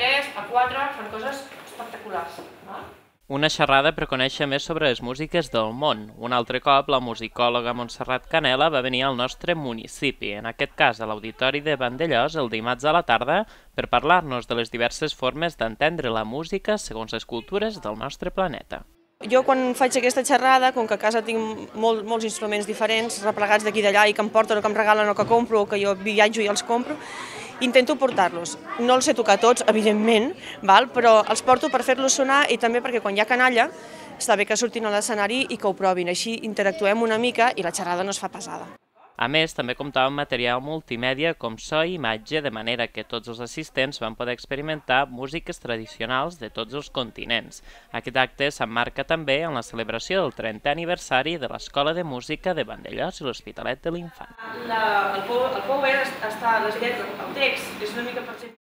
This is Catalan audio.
3, a 4, fan coses espectaculars. Val? Una xerrada per conèixer més sobre les músiques del món. Un altre cop, la musicòloga Montserrat Canela va venir al nostre municipi, en aquest cas a l'Auditori de Vandellós, el dimarts a la tarda, per parlar-nos de les diverses formes d'entendre la música segons les cultures del nostre planeta. Jo quan faig aquesta xerrada, com que a casa tinc molts instruments diferents, replegats d'aquí d'allà i que em porten o que em regalen o que compro o que jo viatjo i els compro, Intento portar-los. No els he tocat tots, evidentment, val? però els porto per fer-los sonar i també perquè quan hi ha canalla està bé que surtin a l'escenari i que ho provin. Així interactuem una mica i la xerrada no es fa pesada. A més, també comptava amb material multimèdia com so i imatge, de manera que tots els assistents van poder experimentar músiques tradicionals de tots els continents. Aquest acte s'emmarca també en la celebració del 30è aniversari de l'Escola de Música de Vandellós i l'Hospitalet de l'Infant. El Power està, les lletres, el text, és una mica per